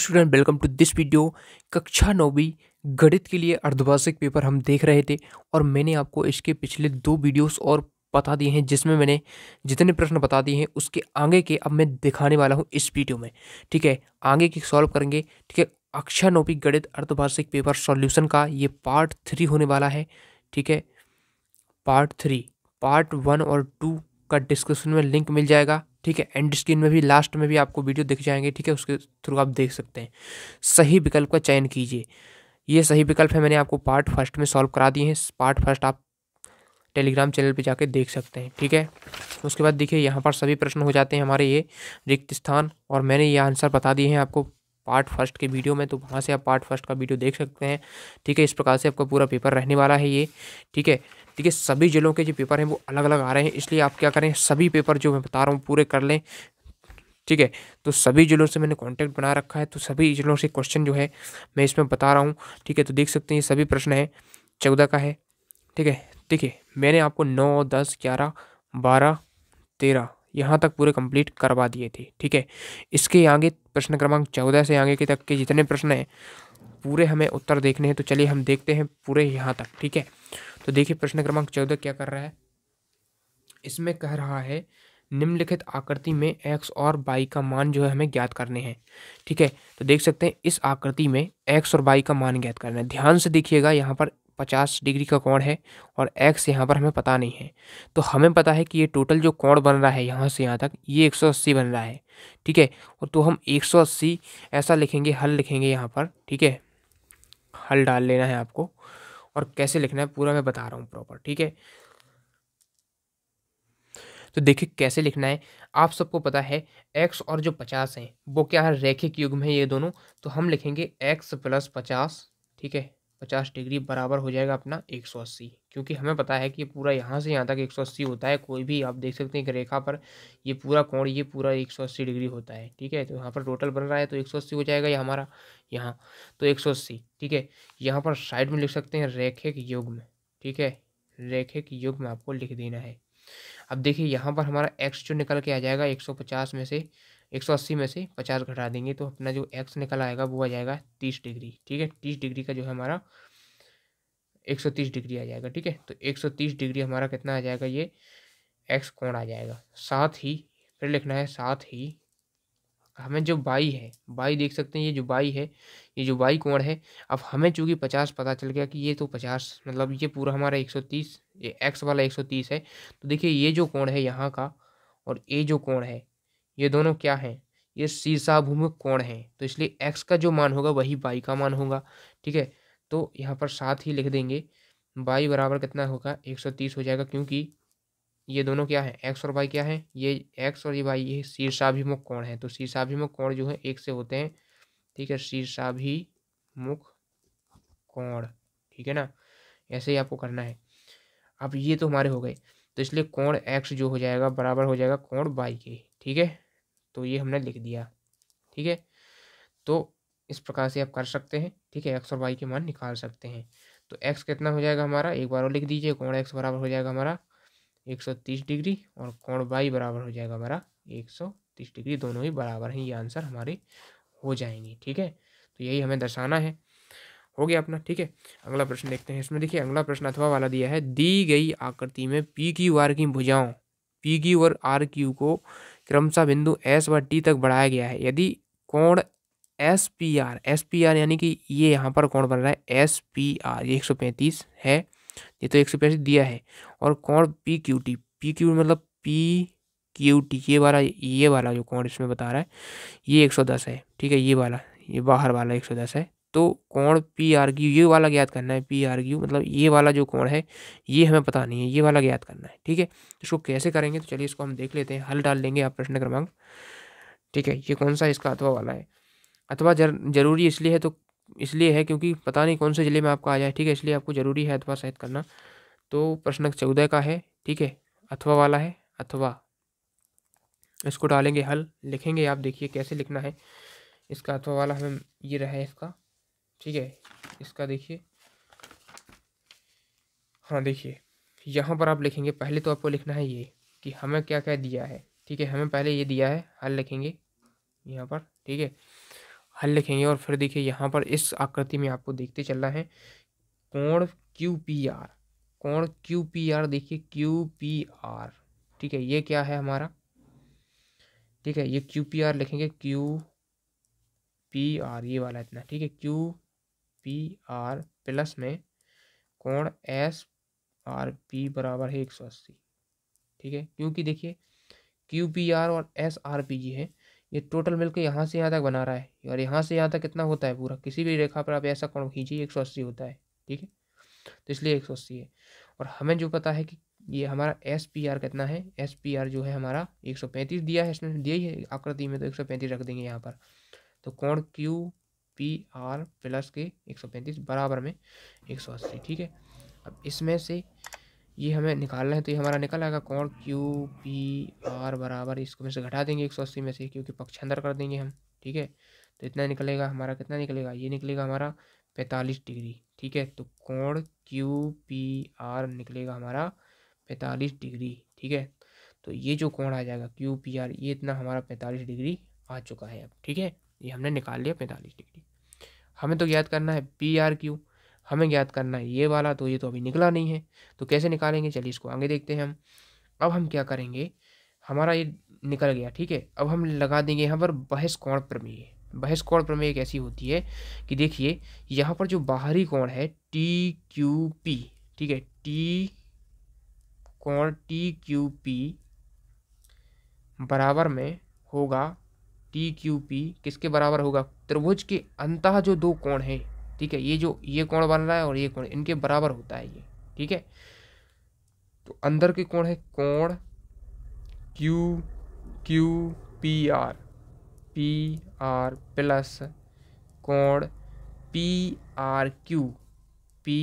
student welcome to this video कक्षा नौवीं गणित के लिए अर्धवार्षिक पेपर हम देख रहे थे और मैंने आपको इसके पिछले दो वीडियोस और बता दिए हैं जिसमें मैंने जितने प्रश्न बता दिए हैं उसके आगे के अब मैं दिखाने वाला हूँ इस वीडियो में ठीक है आगे के सॉल्व करेंगे ठीक है अक्षा नौवीं गणित अर्धवार्षिक पेपर सॉल्यूशन का ये पार्ट थ्री होने वाला है ठीक है पार्ट थ्री पार्ट वन और टू का डिस्क्रिप्शन में लिंक मिल जाएगा ठीक है एंड स्क्रीन में भी लास्ट में भी आपको वीडियो दिख जाएंगे ठीक है उसके थ्रू आप देख सकते हैं सही विकल्प का चयन कीजिए ये सही विकल्प है मैंने आपको पार्ट फर्स्ट में सॉल्व करा दिए हैं पार्ट फर्स्ट आप टेलीग्राम चैनल पे जाके देख सकते हैं ठीक है उसके बाद देखिए यहाँ पर सभी प्रश्न हो जाते हैं हमारे ये रिक्त स्थान और मैंने ये आंसर बता दिए हैं आपको पार्ट फर्स्ट के वीडियो में तो वहाँ से आप पार्ट फर्स्ट का वीडियो देख सकते हैं ठीक है इस प्रकार से आपका पूरा पेपर रहने वाला है ये ठीक है ठीक है सभी जिलों के जो पेपर हैं वो अलग अलग आ रहे हैं इसलिए आप क्या करें सभी पेपर जो मैं बता रहा हूँ पूरे कर लें ठीक है तो सभी जिलों से मैंने कॉन्टैक्ट बना रखा है तो सभी जिलों से क्वेश्चन जो है मैं इसमें बता रहा हूँ ठीक है तो देख सकते हैं ये सभी प्रश्न है चौदह का है ठीक है देखिए मैंने आपको नौ दस ग्यारह बारह तेरह यहाँ तक पूरे कंप्लीट करवा दिए थे ठीक है इसके आगे प्रश्न क्रमांक चौदह से आगे के तक के जितने प्रश्न हैं पूरे हमें उत्तर देखने हैं तो चलिए हम देखते हैं पूरे यहाँ तक ठीक है तो देखिए प्रश्न क्रमांक चौदह क्या कर रहा है इसमें कह रहा है निम्नलिखित आकृति में एक्स और वाई का मान जो है हमें ज्ञात करने हैं ठीक है तो देख सकते हैं इस आकृति में एक्स और वाई का मान ज्ञात करना है ध्यान से देखिएगा यहाँ पर पचास डिग्री का कोण है और एक्स यहाँ पर हमें पता नहीं है तो हमें पता है कि ये टोटल जो कोण बन रहा है यहाँ से यहाँ तक ये एक सौ अस्सी बन रहा है ठीक है और तो हम एक सौ अस्सी ऐसा लिखेंगे हल लिखेंगे यहाँ पर ठीक है हल डाल लेना है आपको और कैसे लिखना है पूरा मैं बता रहा हूँ प्रॉपर ठीक है तो देखिए कैसे लिखना है आप सबको पता है एक्स और जो पचास हैं वो क्या है रेखे के युग में ये दोनों तो हम लिखेंगे एक्स प्लस पचास ठीक है पचास डिग्री बराबर हो जाएगा अपना एक सौ अस्सी क्योंकि हमें पता है कि पूरा यहाँ से यहाँ तक एक सौ अस्सी होता है कोई भी आप देख सकते हैं कि रेखा पर ये पूरा कोण ये पूरा एक सौ अस्सी डिग्री होता है ठीक है तो यहाँ पर टोटल बन रहा है तो एक सौ अस्सी हो जाएगा ये हमारा यहाँ तो एक सौ अस्सी ठीक है यहाँ पर साइड में लिख सकते हैं रेखिक में ठीक है रेखिक में आपको लिख देना है अब देखिए यहाँ पर हमारा एक्स जो निकल के आ जाएगा एक सौ पचास में से एक सौ अस्सी में से पचास घटा देंगे तो अपना जो एक्स निकल आएगा वो आ जाएगा तीस डिग्री ठीक है तीस डिग्री का जो है हमारा एक सौ तीस डिग्री आ जाएगा ठीक है तो एक सौ तीस डिग्री हमारा कितना आ जाएगा ये एक्स कोण आ जाएगा साथ ही फिर लिखना है साथ ही हमें जो बाई है बाई देख सकते हैं ये जो बाई है ये जो बाई कोण है अब हमें चूंकि पचास पता चल गया कि ये तो पचास मतलब ये पूरा हमारा एक सौ तीस ये एक्स वाला एक सौ तीस है तो देखिए ये जो कोण है यहाँ का और ये जो कोण है ये दोनों क्या हैं ये शीर्षाभूमि कोण है तो इसलिए एक्स का जो मान होगा वही बाई का मान होगा ठीक है तो यहाँ पर साथ ही लिख देंगे बाई बराबर कितना होगा एक सौ तीस हो जाएगा क्योंकि ये दोनों क्या है एक्स और वाई क्या है ये एक्स और ये वाई ये शीर्षाभिमुख कोण है तो शीर्षाभिमुख कोण जो है एक से होते हैं ठीक है शीर्षाभिमुख कोण ठीक है ना ऐसे ही आपको करना है अब ये तो हमारे हो गए तो इसलिए कोण एक्स जो हो जाएगा बराबर हो जाएगा कोण वाई के ठीक है तो ये हमने लिख दिया ठीक है तो इस प्रकार से आप कर सकते हैं ठीक है एक्स और वाई के मान निकाल सकते हैं तो एक्स कितना हो जाएगा हमारा एक बार और लिख दीजिए कौन एक्स बराबर हो जाएगा हमारा एक सौ तीस डिग्री और कौन वाई बराबर हो जाएगा हमारा एक सौ तीस डिग्री दोनों ही बराबर हैं ये आंसर हमारे हो जाएंगे ठीक है तो यही हमें दर्शाना है हो गया अपना ठीक है अगला प्रश्न देखते हैं इसमें देखिए अगला प्रश्न अथवा वाला दिया है दी गई आकृति में पी क्यू आर की भुजाओं पी क्यू और आर क्यू को क्रमशः बिंदु एस व टी तक बढ़ाया गया है यदि कोण S P R S P R यानी कि ये यहाँ पर कोण बन रहा है एस पी आर ये एक सौ पैंतीस है ये तो एक सौ पैंतीस दिया है और कोण P Q T P Q मतलब पी क्यू टी ये वाला ये वाला जो कोण इसमें बता रहा है ये एक सौ दस है ठीक है ये वाला ये बाहर वाला एक सौ दस है तो कोण पी आर क्यू ये वाला ज्ञात करना है पी आर क्यू मतलब ये वाला जो कोण है ये हमें पता नहीं है ये वाला ज्ञात करना है ठीक है तो इसको कैसे करेंगे तो चलिए इसको हम देख लेते हैं हल डाल देंगे आप प्रश्न क्रमांक ठीक है ये कौन सा इसका अथवा वाला है अथवा जर, जरूरी इसलिए है तो इसलिए है क्योंकि पता नहीं कौन से ज़िले में आपका आ जाए ठीक है इसलिए आपको ज़रूरी है अथवा सहित करना तो प्रश्न चौदह का है ठीक है अथवा वाला है अथवा इसको डालेंगे हल लिखेंगे आप देखिए कैसे लिखना है इसका अथवा वाला हमें ये रहा है इसका ठीक है इसका देखिए हाँ देखिए यहाँ पर आप लिखेंगे पहले तो आपको लिखना है ये कि हमें क्या क्या दिया है ठीक है हमें पहले ये दिया है हल लिखेंगे यहाँ पर ठीक है हल लिखेंगे और फिर देखिए यहाँ पर इस आकृति में आपको देखते चलना है कोण क्यू पी आर कोण क्यू पी आर देखिए क्यू पी आर ठीक है ये क्या है हमारा ठीक है ये क्यू पी आर लिखेंगे क्यू पी आर ये वाला इतना ठीक है क्यू पी आर प्लस में कोण एस आर पी बराबर है एक सौ अस्सी ठीक है क्योंकि देखिए क्यू पी आर और एस आर पी जी है ये टोटल मिलकर यहाँ से यहाँ तक बना रहा है और यहाँ से यहाँ तक कितना होता है पूरा किसी भी रेखा पर आप ऐसा कोण खींचिए एक सौ अस्सी होता है ठीक है तो इसलिए एक सौ अस्सी है और हमें जो पता है कि ये हमारा एस पी आर कितना है एस पी आर जो है हमारा एक सौ पैंतीस दिया है इसमें दिया ही है आकृति में तो एक सौ पैंतीस रख देंगे यहाँ पर तो कोण क्यू पी आर प्लस के एक सौ पैंतीस बराबर में एक सौ अस्सी ठीक है अब इसमें से ये हमें निकालना है तो ये हमारा निकल आएगा कौन क्यू पी आर बराबर इसको में से घटा देंगे एक सौ अस्सी में से क्योंकि पक्षांतर कर देंगे हम ठीक है तो इतना निकलेगा हमारा कितना निकलेगा ये निकलेगा हमारा पैंतालीस डिग्री ठीक है तो कौन क्यू पी आर निकलेगा हमारा पैंतालीस डिग्री ठीक है तो ये जो कौन आ जाएगा क्यू पी आर ये इतना हमारा पैंतालीस डिग्री आ चुका है अब ठीक है ये हमने निकाल लिया पैंतालीस डिग्री हमें तो ज्ञात करना है पी आर क्यू हमें ज्ञात करना है ये वाला तो ये तो अभी निकला नहीं है तो कैसे निकालेंगे चलिए इसको आगे देखते हैं हम अब हम क्या करेंगे हमारा ये निकल गया ठीक है अब हम लगा देंगे यहाँ पर बहस कोण प्रमेय बहस कोण प्रमेय एक ऐसी होती है कि देखिए यहाँ पर जो बाहरी कोण है टी क्यू पी ठीक है टी कोण टी क्यू पी बराबर में होगा टी क्यू पी किसके बराबर होगा त्रिभुज के अंत जो दो कोण हैं ठीक है ये जो ये कोण बन रहा है और ये कोण इनके बराबर होता है ये ठीक है तो अंदर के कोण है कोण Q Q P R P R plus कोण P R Q P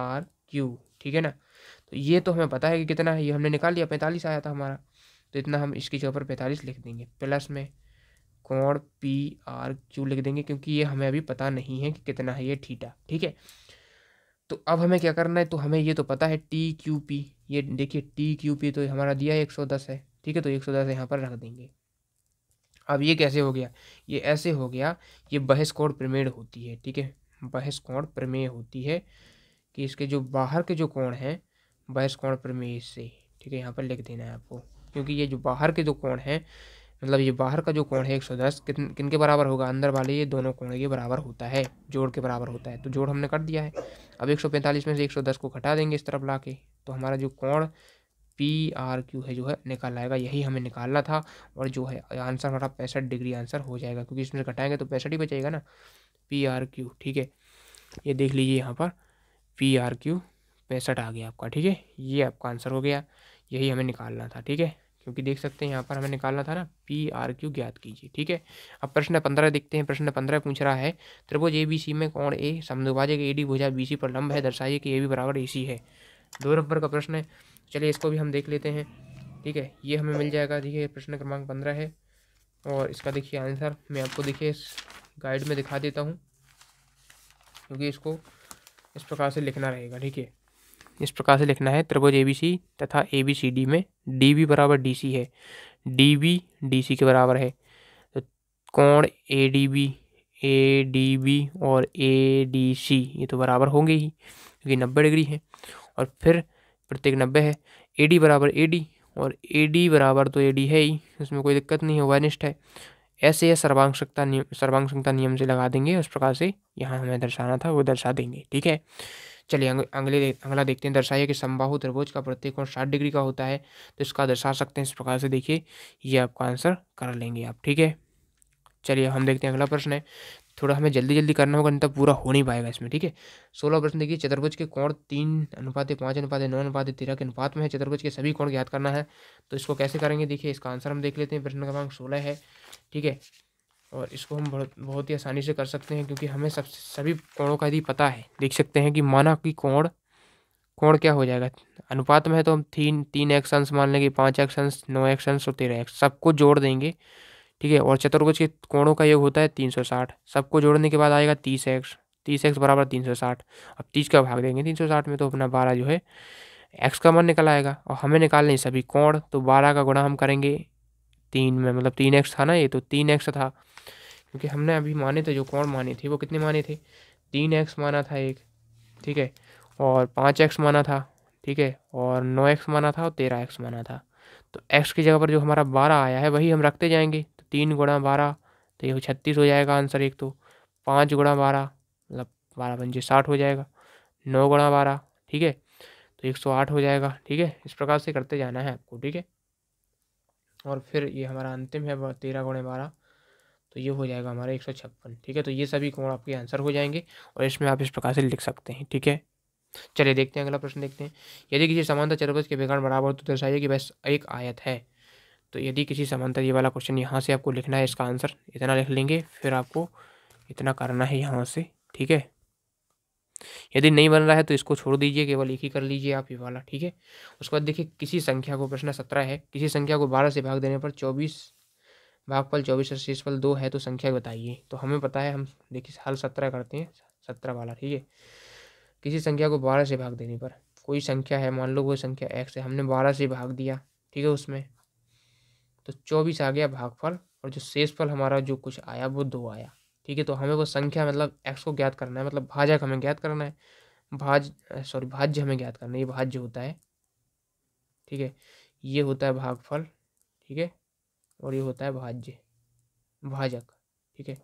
R Q ठीक है ना तो ये तो हमें पता है कि कितना है ये हमने निकाल लिया पैंतालीस आया था हमारा तो इतना हम इसकी जगह पर पैंतालीस लिख देंगे प्लस में कौन पी आर क्यू लिख देंगे क्योंकि ये हमें अभी पता नहीं है कि कितना है ये ठीटा ठीक है तो अब हमें क्या करना है तो हमें ये तो पता है टी क्यू पी ये देखिए टी क्यू पी तो हमारा दिया है एक सौ दस है ठीक है तो एक सौ दस यहाँ पर रख देंगे अब ये कैसे हो गया ये ऐसे हो गया ये बहस कोण प्रमेय होती है ठीक है बहस कोण प्रमेय होती है कि इसके जो बाहर के जो कोण हैं बहस कोण प्रमेय से ठीक है यहाँ पर लिख देना है आपको क्योंकि ये जो बाहर के जो कोण हैं मतलब ये बाहर का जो कोण है एक सौ दस किन किन के बराबर होगा अंदर वाले ये दोनों कोण के बराबर होता है जोड़ के बराबर होता है तो जोड़ हमने कर दिया है अब एक सौ पैंतालीस में से एक सौ दस को घटा देंगे इस तरफ ला के तो हमारा जो कोण पी आर क्यू है जो है निकाल आएगा यही हमें निकालना था और जो है आंसर हमारा पैंसठ डिग्री आंसर हो जाएगा क्योंकि इसमें घटाएंगे तो पैंसठ ही बचेगा ना पी आर क्यू ठीक है ये देख लीजिए यहाँ पर पी आर क्यू पैंसठ आ गया आपका ठीक है ये आपका आंसर हो गया यही हमें निकालना था ठीक है क्योंकि देख सकते हैं यहाँ पर हमें निकालना था ना पी आर क्यू ज्ञात कीजिए ठीक है अब प्रश्न पंद्रह देखते हैं प्रश्न पंद्रह पूछ रहा है त्रिभुज ए बी सी में कौन ए समुभाजक ए डी भुजा बी सी पर लंब है दर्शाइए कि ए बी बराबर ए सी है दो नंबर का प्रश्न है चलिए इसको भी हम देख लेते हैं ठीक है ये हमें मिल जाएगा देखिए प्रश्न क्रमांक पंद्रह है और इसका देखिए आंसर मैं आपको देखिए इस गाइड में दिखा देता हूँ क्योंकि इसको इस प्रकार से लिखना रहेगा ठीक है इस प्रकार से लिखना है त्रिभुज ए बी सी तथा ए बी सी डी में डी बी बराबर डी सी है डी बी डी सी के बराबर है तो कौन A D B A D B और ए डी सी ये तो बराबर होंगे ही क्योंकि नब्बे डिग्री है और फिर प्रत्येक नब्बे है ए डी बराबर ए डी और ए डी बराबर तो ए डी है ही उसमें कोई दिक्कत नहीं है वनिष्ठ है ऐसे यह सर्वांगसकता नियम सर्वांगसकता नियम से लगा देंगे उस प्रकार से यहाँ हमें दर्शाना था वो दर्शा देंगे ठीक है चलिए अगले अगला देखते हैं दर्शाइए कि समबाहु त्रिभुज का कोण साठ डिग्री का होता है तो इसका दर्शा सकते हैं इस प्रकार से देखिए ये आपका आंसर कर लेंगे आप ठीक है चलिए हम देखते हैं अगला प्रश्न है थोड़ा हमें जल्दी जल्दी करना होगा नहीं तो पूरा हो नहीं पाएगा इसमें ठीक है सोलह प्रश्न देखिए चतुर्भुज के कोण तीन अनुपात पाँच अनुपात नौ अनुपात तेरह के अनुपात में है चतुर्भुज के सभी कोण ज्ञात करना है तो इसको कैसे करेंगे देखिए इसका आंसर हम देख लेते हैं प्रश्न क्रमांक सोलह है ठीक है और इसको हम बहुत बहुत ही आसानी से कर सकते हैं क्योंकि हमें सब सभी कोणों का यदि पता है देख सकते हैं कि माना कि कोण कोण क्या हो जाएगा अनुपात में है तो हम तीन तीन एक्शंस मान लेंगे पाँच एक्शंस नौ एक्शंस और तेरह एक्स सबको जोड़ देंगे ठीक है और चतुर्भुज के कोणों का योग होता है तीन सौ साठ सबको जोड़ने के बाद आएगा तीस एक्स तीस एक्स बराबर तीन सौ साठ अब तीस का भाग देंगे तीन सौ साठ में तो अपना बारह जो है एक्स का मान निकल आएगा और हमें निकालने सभी कोण तो बारह का गुणा हम करेंगे तीन में मतलब तीन एक्स था ना ये तो तीन एक्स था क्योंकि हमने अभी माने थे जो कौन माने थे वो कितने माने थे तीन एक्स माना था एक ठीक है और पाँच एक्स माना था ठीक है और नौ एक्स माना था और तेरह एक्स माना था तो एक्स की जगह पर जो हमारा बारह आया है वही हम रखते जाएंगे तो तीन गुणा बारह तो ये छत्तीस हो जाएगा आंसर एक तो पाँच गुणा बारह मतलब बारह पंजे साठ हो जाएगा नौ गुणा बारह ठीक है तो एक सौ आठ हो जाएगा ठीक है इस प्रकार से करते जाना है आपको ठीक है और फिर ये हमारा अंतिम है तेरह गुणे बारह तो ये हो जाएगा हमारा एक सौ छप्पन ठीक है तो ये सभी कोण आपके आंसर हो जाएंगे और इसमें आप इस प्रकार से लिख सकते हैं ठीक है चलिए देखते हैं अगला प्रश्न देखते हैं यदि किसी समानता चतुर्भुज के विकर्ण बराबर तो दर्शाइए कि बस एक आयत है तो यदि किसी समांतर ये वाला क्वेश्चन यहाँ से आपको लिखना है इसका आंसर इतना लिख लेंगे फिर आपको इतना करना है यहाँ से ठीक है यदि नहीं बन रहा है तो इसको छोड़ दीजिए केवल एक ही कर लीजिए आप ये वाला ठीक है उसके बाद देखिए किसी संख्या को प्रश्न सत्रह है किसी संख्या को बारह से भाग देने पर चौबीस भागफल चौबीस और शेषफल दो है तो संख्या बताइए तो हमें पता है हम देखिए हल सत्रह करते हैं सत्रह वाला ठीक है किसी संख्या को बारह से भाग देने पर कोई संख्या है मान लो कोई संख्या एक्स है हमने बारह से भाग दिया ठीक है उसमें तो चौबीस आ गया भागफल और जो शेषफल हमारा जो कुछ आया वो दो आया ठीक है तो हमें वो संख्या मतलब एक्स को ज्ञात करना है मतलब भाजक हमें ज्ञात करना है भाज सॉरी भाज्य हमें ज्ञात करना है ये भाज्य होता है ठीक है ये होता है भागफल ठीक है और ये होता है भाज्य भाजक ठीक है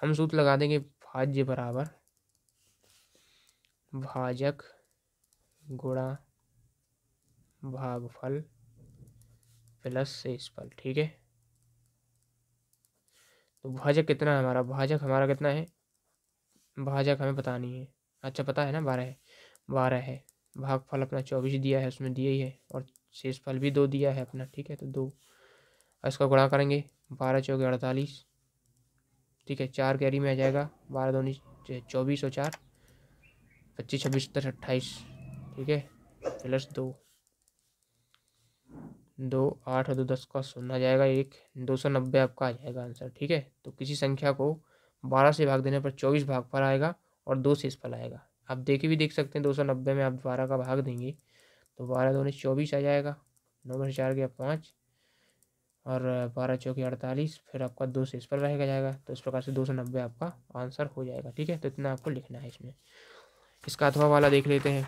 हम सूत्र लगा देंगे भाज्य बराबर भाजक गुणा भागफल प्लस शेषफल ठीक है तो भाजक कितना है हमारा भाजक हमारा कितना है भाजक हमें पता नहीं है अच्छा पता है ना बारह है बारह है भाग फल अपना चौबीस दिया है उसमें दिया ही है और शेष फल भी दो दिया है अपना ठीक है तो दो इसका गुणा करेंगे बारह चौके अड़तालीस ठीक है चार कैरी में आ जाएगा बारह दोनी चौबीस और चार पच्चीस छब्बीस सत्तर अट्ठाईस ठीक है प्लस दो दो आठ और दो दस का सुनना जाएगा एक दो सौ नब्बे आपका आ जाएगा आंसर ठीक है तो किसी संख्या को बारह से भाग देने पर चौबीस भाग पर आएगा और दो से इस पर आएगा आप देखे भी देख सकते हैं दो सौ नब्बे में आप बारह का भाग देंगे तो बारह दो चौबीस आ जाएगा नौ में से चार गया पाँच और बारह चौकी अड़तालीस फिर आपका दो से इस पर रहेगा जाएगा तो इस प्रकार से दो सौ नब्बे आपका आंसर हो जाएगा ठीक है तो इतना आपको लिखना है इसमें इसका अथवा वाला देख लेते हैं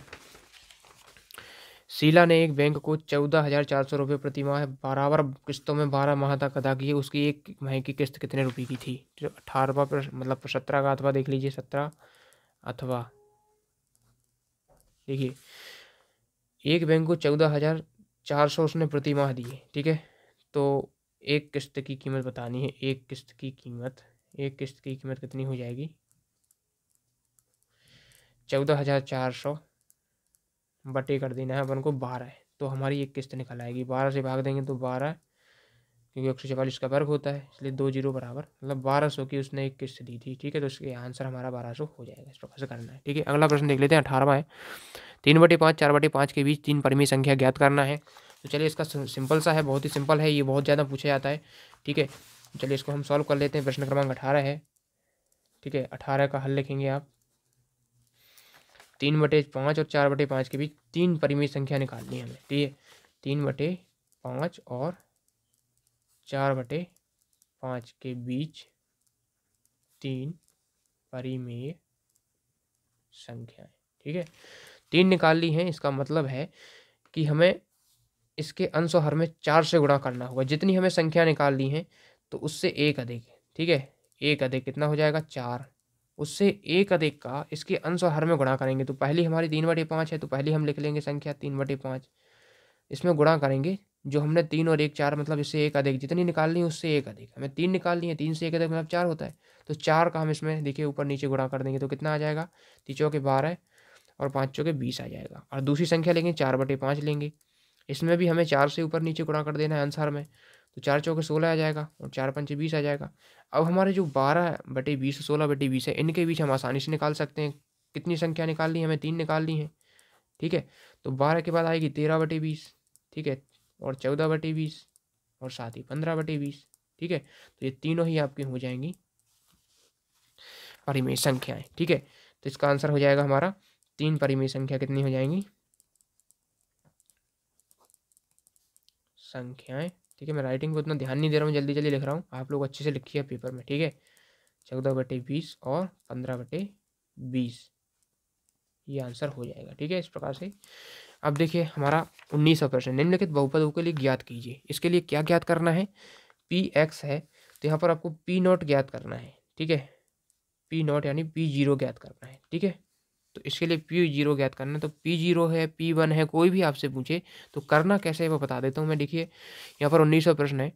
शीला ने एक बैंक को चौदह हज़ार चार सौ रुपये प्रति माह बराबर किस्तों में बारह माह तक अदा की उसकी एक महीने की किस्त कितने रुपये की थी जो अठारहवा मतलब सत्रह का अथवा देख लीजिए सत्रह अथवा देखिए एक बैंक को चौदह हज़ार चार सौ उसने प्रति माह दिए ठीक है तो एक किस्त की कीमत बतानी है एक किस्त की कीमत एक किस्त की कीमत कितनी हो जाएगी चौदह हज़ार चार सौ बटे कर देना है अपन को बारह तो हमारी एक किस्त निकल आएगी बारह से भाग देंगे तो बारह क्योंकि एक सौ चवालीस का वर्ग होता है इसलिए दो जीरो बराबर मतलब बारह सौ की उसने एक किस्त दी थी ठीक है तो उसके आंसर हमारा बारह सौ हो जाएगा इस प्रकार से करना है ठीक है अगला प्रश्न देख लेते हैं अठारहवा है तीन बटे पाँच चार बटे पाँच के बीच तीन परमी संख्या ज्ञात करना है तो चलिए इसका सिंपल सा है बहुत ही सिंपल है ये बहुत ज़्यादा पूछा जाता है ठीक है चलिए इसको हम सॉल्व कर लेते हैं प्रश्न क्रमांक अठारह है ठीक है अठारह का हल लिखेंगे आप तीन बटे पाँच और चार बटे पाँच के बीच तीन परिमेय संख्या निकालनी है हमें ठीक है तीन बटे पाँच और चार बटे पाँच के बीच तीन परिमेय संख्याएं ठीक है तीन निकाल ली हैं इसका मतलब है कि हमें इसके अंश और हर में चार से गुणा करना होगा जितनी हमें संख्या निकाल ली है तो उससे एक अधिक ठीक है एक अधिक कितना हो जाएगा चार उससे एक अधिक का इसके अंश और हर में गुणा करेंगे तो पहली हमारी तीन बटे पाँच है तो पहली हम लिख लेंगे संख्या तीन बटे पाँच इसमें गुणा करेंगे जो हमने तीन और एक चार मतलब इससे एक अधिक जितनी निकालनी है उससे एक अधिक हमें तीन निकालनी है तीन से एक अधिक मतलब चार होता है तो चार का हम इसमें देखिए ऊपर नीचे गुणा कर देंगे तो कितना आ जाएगा तीचों के बारह और पाँचों के बीस आ जाएगा और दूसरी संख्या लेंगे चार बटे पाँच लेंगे इसमें भी हमें चार से ऊपर नीचे गुणा कर देना है आंसर में तो चार चौके सोलह आ जाएगा और चार पंच बीस आ जाएगा अब हमारे जो बारह बटे बीस सोलह बटे बीस है इनके बीच हम आसानी से निकाल सकते हैं कितनी संख्या निकालनी है हमें तीन निकालनी है ठीक है तो बारह के बाद आएगी तेरह बटे बीस ठीक है और चौदह बटे बीस और साथ ही पंद्रह बटे बीस ठीक है तो ये तीनों ही आपकी हो जाएंगी परिमेय संख्याएं ठीक है तो इसका आंसर हो जाएगा हमारा तीन परिमेय संख्या कितनी हो जाएंगी संख्याएं ठीक है मैं राइटिंग को उतना ध्यान नहीं दे रहा हूँ जल्दी जल्दी लिख रहा हूँ आप लोग अच्छे से लिखिए पेपर में ठीक है चौदह बटे बीस और पंद्रह बटे बीस ये आंसर हो जाएगा ठीक है इस प्रकार से अब देखिए हमारा उन्नीस प्रश्न निम्नलिखित बहुपदों के लिए ज्ञात कीजिए इसके लिए क्या ज्ञात करना है पी एक्स है तो यहाँ पर आपको पी नॉट ज्ञात करना है ठीक है पी नॉट यानी पी जीरो ज्ञात करना है ठीक है तो इसके लिए पी जीरो ज्ञात करना तो पी जीरो है पी वन है कोई भी आपसे पूछे तो करना कैसे है वो बता देता हूँ मैं देखिए यहाँ पर सौ प्रश्न है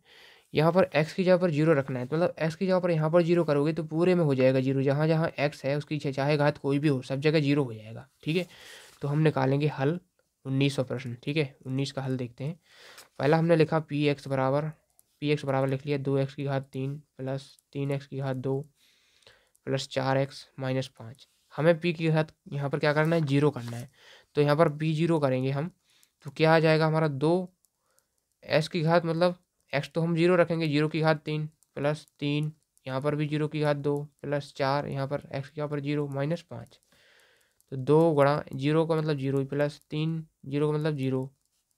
यहाँ पर एक्स की जगह पर जीरो रखना है तो मतलब एक्स की जगह पर यहाँ पर जीरो करोगे तो पूरे में हो जाएगा जीरो जहाँ जहाँ एक्स है उसकी चाहे घात कोई भी हो सब जगह जीरो हो जाएगा ठीक है तो हम निकालेंगे हल सौ प्रश्न ठीक है उन्नीस का हल देखते हैं पहला हमने लिखा पी एक्स बराबर पी एक्स बराबर लिख लिया दो एक्स की घात तीन प्लस तीन एक्स की घात दो प्लस चार एक्स माइनस पाँच हमें पी के साथ यहाँ पर क्या करना है जीरो करना है तो यहाँ पर पी जीरो करेंगे हम तो क्या आ जाएगा हमारा दो एस की घात मतलब एक्स तो हम जीरो रखेंगे जीरो की घात तीन प्लस तीन यहाँ पर भी जीरो की घात दो प्लस चार यहाँ पर एक्स के यहाँ पर जीरो माइनस पाँच तो दो गुणा जीरो का मतलब जीरो प्लस तीन जीरो का मतलब जीरो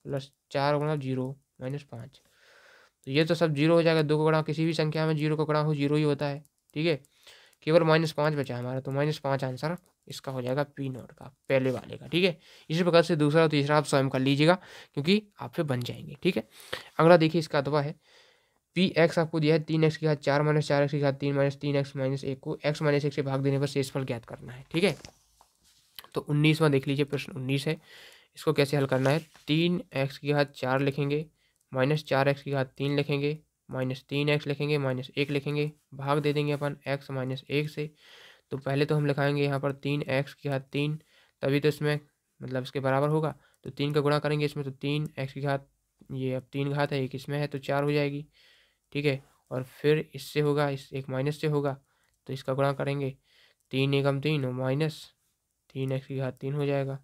प्लस चार गुणा जीरो माइनस पाँच तो ये तो सब जीरो हो जाएगा दो का गुणा किसी भी संख्या में जीरो का गुणा हो जीरो ही होता है ठीक है केवल माइनस पाँच बचा हमारा तो माइनस पाँच आंसर इसका हो जाएगा पी नॉट का पहले वाले का ठीक है इसी प्रकार से दूसरा और तीसरा आप स्वयं कर लीजिएगा क्योंकि आप फिर बन जाएंगे ठीक है अगला देखिए इसका अथवा है पी एक्स आपको दिया है तीन एक्स की घात चार माइनस चार एक्स की घात तीन माइनस तीन एक्स माइनस एक को एक्स माइनस एक से भाग देने पर शेषफल ज्ञात करना है ठीक है तो उन्नीसवां देख लीजिए प्रश्न उन्नीस है इसको कैसे हल करना है तीन एक्स की घात चार लिखेंगे माइनस चार एक्स की घात तीन लिखेंगे माइनस तीन एक्स लिखेंगे माइनस एक लिखेंगे भाग दे देंगे अपन एक्स माइनस एक से तो पहले तो हम लिखाएंगे यहाँ पर तीन एक्स की घात तीन तभी तो इसमें मतलब इसके बराबर होगा तो तीन का गुणा करेंगे इसमें तो तीन एक्स की घात ये अब तीन घात है एक इसमें है तो चार हो जाएगी ठीक है और फिर इससे होगा इस एक माइनस से होगा तो इसका गुणा करेंगे तीन एकम तीन और माइनस तीन एक्स की घात तीन हो जाएगा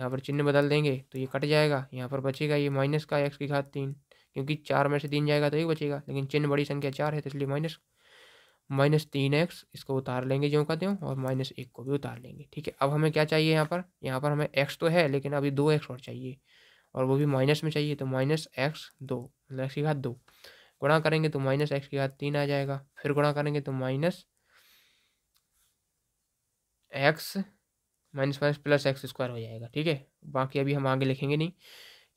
यहाँ पर चिन्ह बदल देंगे तो ये कट जाएगा यहाँ पर बचेगा ये माइनस का एक्स की घात तीन क्योंकि चार में से तीन जाएगा तो एक बचेगा लेकिन चिन्ह बड़ी संख्या चार है तो इसलिए माइनस माइनस तीन एक्स इसको उतार लेंगे जो का दें और माइनस एक को भी उतार लेंगे ठीक है अब हमें क्या चाहिए यहाँ पर यहाँ पर हमें एक्स तो है लेकिन अभी दो एक्स और चाहिए और वो भी माइनस में चाहिए तो माइनस एक्स दो मतलब एक्स की घात दो गुणा करेंगे तो माइनस एक्स की घात तीन आ जाएगा फिर गुणा करेंगे तो minus X minus minus plus X square हो जाएगा ठीक है बाकी अभी हम आगे लिखेंगे नहीं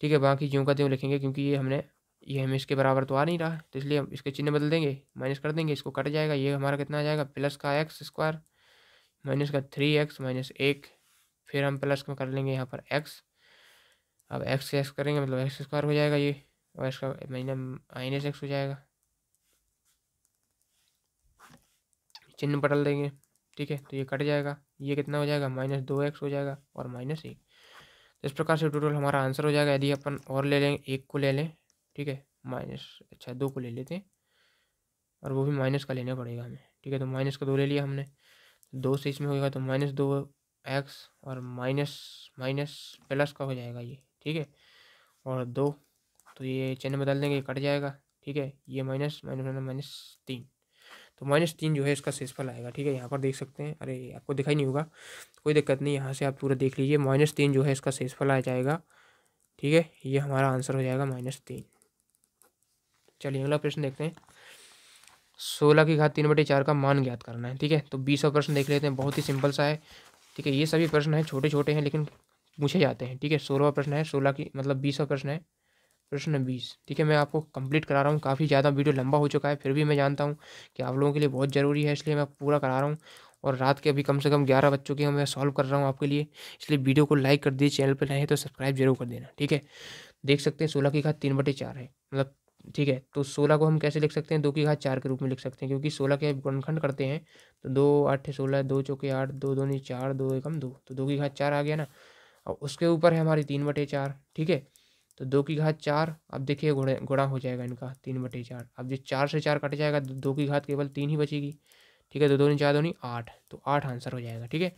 ठीक है बाकी ज्यों का त्यों लिखेंगे क्योंकि ये हमने ये हमें इसके बराबर तो आ नहीं रहा तो इसलिए हम इसके चिन्ह बदल देंगे माइनस कर देंगे इसको कट जाएगा ये हमारा कितना आ जाएगा प्लस का एक्स स्क्वायर माइनस का थ्री एक्स माइनस एक फिर हम प्लस में कर लेंगे यहाँ पर एक्स अब एक्स एक्स करेंगे मतलब एक्स स्क्वायर हो जाएगा ये और इसका माइनस माइनस एक्स हो जाएगा चिन्ह बदल देंगे ठीक है तो ये कट जाएगा ये कितना हो जाएगा माइनस दो एक्स हो जाएगा और माइनस एक तो इस प्रकार से टोटल हमारा आंसर हो जाएगा यदि अपन और ले लें एक को ले लें ठीक है माइनस अच्छा दो को ले लेते हैं और वो भी माइनस का लेना पड़ेगा हमें ठीक है तो माइनस का दो ले लिया हमने दो से इसमें होगा तो माइनस दो एक्स और माइनस माइनस प्लस का हो जाएगा ये ठीक है और दो तो ये चिन्ह बदल देंगे कट जाएगा ठीक है ये माइनस माइनस माइनस तीन तो माइनस तीन जो है इसका फल आएगा ठीक है यहाँ पर देख सकते हैं अरे आपको दिखाई नहीं होगा कोई दिक्कत नहीं यहाँ से आप पूरा देख लीजिए माइनस तीन जो है इसका शेषफल आ जाएगा ठीक है ये हमारा आंसर हो जाएगा माइनस तीन चलिए अगला प्रश्न देखते हैं सोलह की घात तीन बटे चार का मान ज्ञात करना है ठीक है तो बीसवा प्रश्न देख लेते हैं बहुत ही सिंपल सा है ठीक है ये सभी प्रश्न हैं छोटे छोटे हैं लेकिन पूछे जाते हैं ठीक है सोलहवा प्रश्न है सोलह की मतलब बीसवा प्रश्न है प्रश्न बीस ठीक है मैं आपको कंप्लीट करा रहा हूँ काफ़ी ज़्यादा वीडियो लंबा हो चुका है फिर भी मैं जानता हूँ कि आप लोगों के लिए बहुत ज़रूरी है इसलिए मैं पूरा करा रहा हूँ और रात के अभी कम से कम ग्यारह बज चुके हैं मैं सॉल्व कर रहा हूँ आपके लिए इसलिए वीडियो को लाइक कर दीजिए चैनल पर नए तो सब्सक्राइब जरूर कर देना ठीक है देख सकते हैं सोलह की घात तीन बटे चार है मतलब ठीक है तो सोलह को हम कैसे लिख सकते हैं दो की घात चार के रूप में लिख सकते हैं क्योंकि सोलह के गुणखंड करते हैं तो दो आठ सोलह दो चौके आठ दो दो नहीं चार दो एकम दो तो दो की घात चार आ गया ना और उसके ऊपर है हमारी तीन बटे चार ठीक है तो दो की घात चार अब देखिए घोड़े गुणा हो जाएगा इनका तीन बटे चार अब जो चार से चार कट जाएगा तो दो की घात केवल तीन ही बचेगी ठीक है तो दो नहीं चार दो नहीं आठ तो आठ आंसर हो जाएगा ठीक है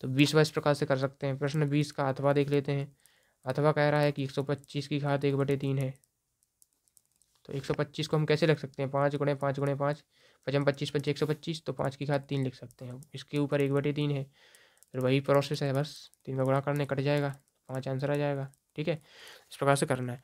तो बीस बाईस प्रकार से कर सकते हैं प्रश्न बीस का अथवा देख लेते हैं अथवा कह रहा है कि एक सौ पच्चीस की घात एक बटे तीन है तो एक सौ पच्चीस को हम कैसे लिख सकते हैं पाँच गुणे पाँच गुणे पाँच पचम पच्चीस पच्चीस एक सौ पच्चीस तो पाँच की घात तीन लिख सकते हैं इसके ऊपर एक बटे तीन है फिर वही प्रोसेस है बस तीन का गुणा करने कट जाएगा पाँच आंसर आ जाएगा ठीक है इस प्रकार से करना है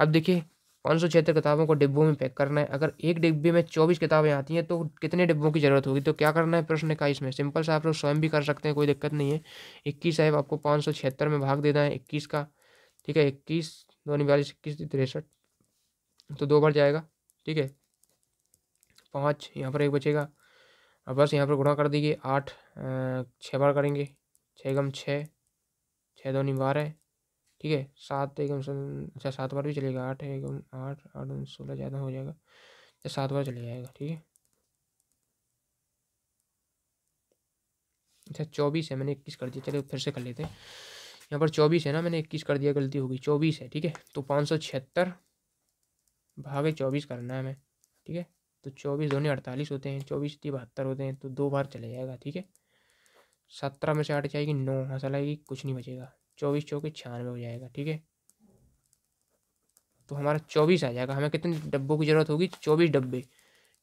अब देखिए पाँच सौ छिहत्तर किताबों को डिब्बों में पैक करना है अगर एक डिब्बे में चौबीस किताबें आती हैं तो कितने डिब्बों की जरूरत होगी तो क्या करना है प्रश्न का इसमें सिंपल सा आप लोग स्वयं भी कर सकते हैं कोई दिक्कत नहीं है इक्कीस साहब आपको पाँच सौ छिहत्तर में भाग देना है इक्कीस का ठीक है इक्कीस दो निवालीस इक्कीस तिरसठ तो दो बार जाएगा ठीक है पाँच यहाँ पर एक बचेगा अब बस यहाँ पर गुणा कर दीजिए आठ छः बार करेंगे छः गम छः छः दो बारह ठीक है सात एकम अच्छा सात बार भी चलेगा आठ एकम आठ आठ सोलह ज़्यादा हो जाएगा या तो सात बार चले जाएगा ठीक है अच्छा चौबीस है मैंने इक्कीस कर दिया चलो फिर से कर लेते हैं यहाँ पर चौबीस है ना मैंने इक्कीस कर दिया गलती होगी चौबीस है ठीक है तो पाँच सौ छिहत्तर भागे चौबीस करना है हमें ठीक है तो चौबीस दोनों अड़तालीस होते हैं चौबीस ती बहत्तर होते हैं तो दो बार चले जाएगा ठीक है सत्रह में से आठ जाएगी नौ हंसल लगेगी कुछ नहीं बचेगा चौबीस चौके छियानवे हो जाएगा ठीक है तो हमारा चौबीस आ जाएगा हमें कितने डब्बों की जरूरत होगी चौबीस डब्बे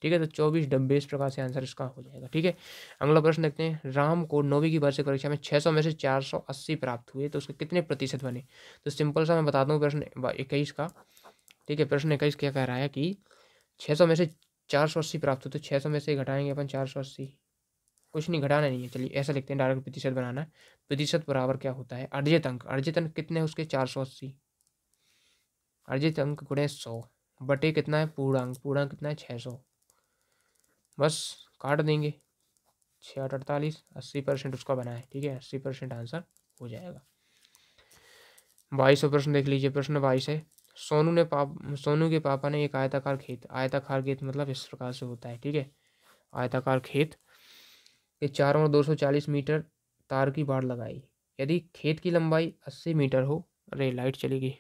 ठीक है तो चौबीस डब्बे इस प्रकार से आंसर इसका हो जाएगा ठीक है अगला प्रश्न देखते हैं राम को नौवीं की वार्षिक परीक्षा में सौ में से चार सौ अस्सी प्राप्त हुए तो उसके कितने प्रतिशत बने तो सिंपल सा मैं बता दूँ प्रश्न इक्कीस का ठीक है प्रश्न इक्कीस क्या कह रहा है कि छः सौ में से चार सौ अस्सी प्राप्त हो तो छः सौ में से घटाएंगे अपन चार सौ अस्सी कुछ नहीं घटाना नहीं है चलिए ऐसा लिखते हैं डायरेक्ट प्रतिशत बनाना प्रतिशत बराबर क्या होता है अर्जित अंक अर्जित अंक कितने हैं उसके चार सौ अस्सी अर्जित अंक गुणे सौ बटे कितना है पूर्णांक पूर्णांक कितना है छः सौ बस काट देंगे छः आठ अड़तालीस अस्सी परसेंट उसका बना है ठीक है अस्सी परसेंट आंसर हो जाएगा बाईस प्रश्न देख लीजिए प्रश्न बाईस है सोनू ने पाप सोनू के पापा ने एक आयताकार खेत आयताकार खेत मतलब इस प्रकार से होता है ठीक है आयताकार खेत के चारों ओर 240 मीटर तार की बाढ़ लगाई यदि खेत की लंबाई 80 मीटर हो अरे लाइट चली गई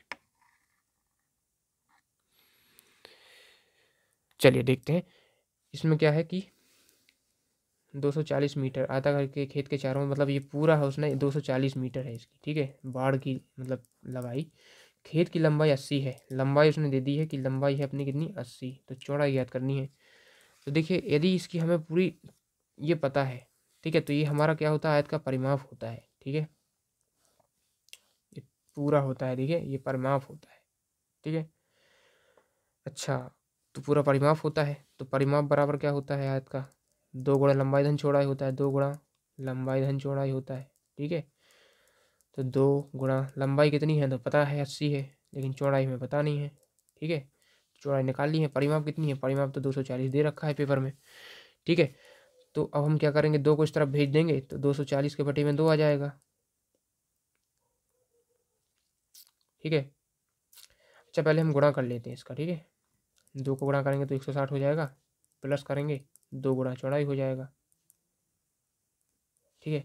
चलिए देखते हैं इसमें क्या है कि 240 मीटर आयताकार के खेत के चारों मतलब ये पूरा दो ना 240 मीटर है इसकी ठीक है बाढ़ की मतलब लगाई खेत की लंबाई अस्सी है लंबाई उसने दे दी है कि लंबाई है अपनी कितनी अस्सी तो चौड़ाई याद करनी है तो देखिए यदि इसकी हमें पूरी ये पता है ठीक है तो ये हमारा क्या होता है आयत का परिमाप होता है ठीक है ये पूरा होता है ठीक है ये परिमाप होता है ठीक है अच्छा तो पूरा परिमाप होता है तो परिमाप बराबर क्या होता है आयत का दो गुणा लंबाई धन चौड़ाई होता है दो गुणा लंबाई धन चौड़ाई होता है ठीक है तो दो गुणा लंबाई कितनी है तो पता है अस्सी है लेकिन चौड़ाई हमें पता नहीं है ठीक है चौड़ाई निकाल ली है परिमाप कितनी है परिमाप तो दो सौ चालीस दे रखा है पेपर में ठीक है तो अब हम क्या करेंगे दो को इस तरफ भेज देंगे तो दो सौ चालीस के बटे में दो आ जाएगा ठीक है अच्छा पहले हम गुणा कर लेते हैं इसका ठीक है दो को गुणा करेंगे तो एक सौ साठ हो जाएगा प्लस करेंगे दो गुणा चौड़ाई हो जाएगा ठीक है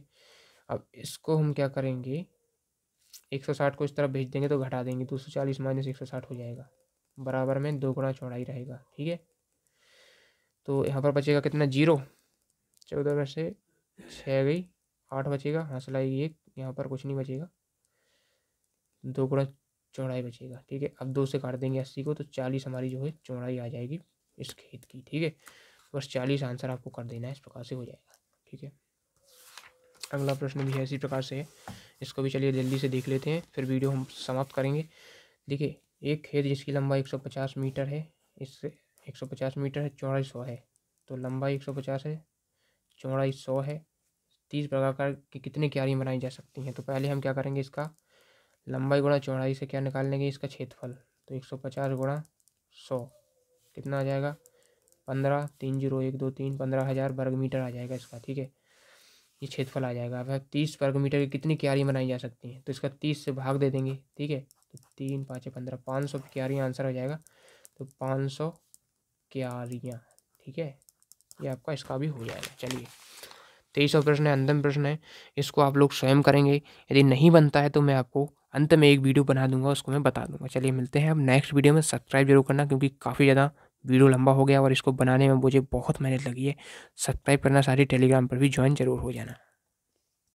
अब इसको हम क्या करेंगे एक सौ साठ को इस तरफ भेज देंगे तो घटा देंगे दो तो सौ चालीस माइनस एक सौ साठ हो जाएगा बराबर में दो गुणा चौड़ाई रहेगा ठीक है तो यहाँ पर बचेगा कितना जीरो चौदह में से छः गई आठ बचेगा सिलाई एक यहाँ पर कुछ नहीं बचेगा दो गुणा चौड़ाई बचेगा ठीक है अब दो से काट देंगे अस्सी को तो चालीस हमारी जो है चौड़ाई आ जाएगी इस खेत की ठीक है बस चालीस आंसर आपको कर देना है इस प्रकार से हो जाएगा ठीक है अगला प्रश्न भी है इसी प्रकार से है इसको भी चलिए जल्दी से देख लेते हैं फिर वीडियो हम समाप्त करेंगे देखिए एक खेत जिसकी लंबाई 150 मीटर है इससे 150 मीटर है चौड़ाई सौ है तो लंबाई 150 है चौड़ाई सौ है तीस प्रकार की कितनी क्यारियाँ बनाई जा सकती हैं तो पहले हम क्या करेंगे इसका लंबाई गुणा चौड़ाई से क्या निकाल लेंगे इसका क्षेत्रफल तो एक सौ पचास गुणा सौ कितना आ जाएगा पंद्रह तीन जीरो एक दो तीन पंद्रह हज़ार वर्ग मीटर आ जाएगा इसका ठीक है ये क्षेत्रफल आ जाएगा अब तीस वर्ग मीटर की कितनी क्यारियाँ बनाई जा सकती हैं तो इसका तीस से भाग दे देंगे ठीक है तो तीन पाँच पंद्रह पाँच सौ क्यारियाँ आंसर हो जाएगा तो पाँच सौ क्यारियाँ ठीक है ये आपका इसका भी हो जाएगा चलिए तेईसवा प्रश्न है अंतिम प्रश्न है इसको आप लोग स्वयं करेंगे यदि नहीं बनता है तो मैं आपको अंत में एक वीडियो बना दूंगा उसको मैं बता दूंगा चलिए मिलते हैं अब नेक्स्ट वीडियो में सब्सक्राइब जरूर करना क्योंकि काफ़ी ज़्यादा वीडियो लंबा हो गया और इसको बनाने में मुझे बहुत मेहनत लगी है सब्सक्राइब करना सारी टेलीग्राम पर भी ज्वाइन जरूर हो जाना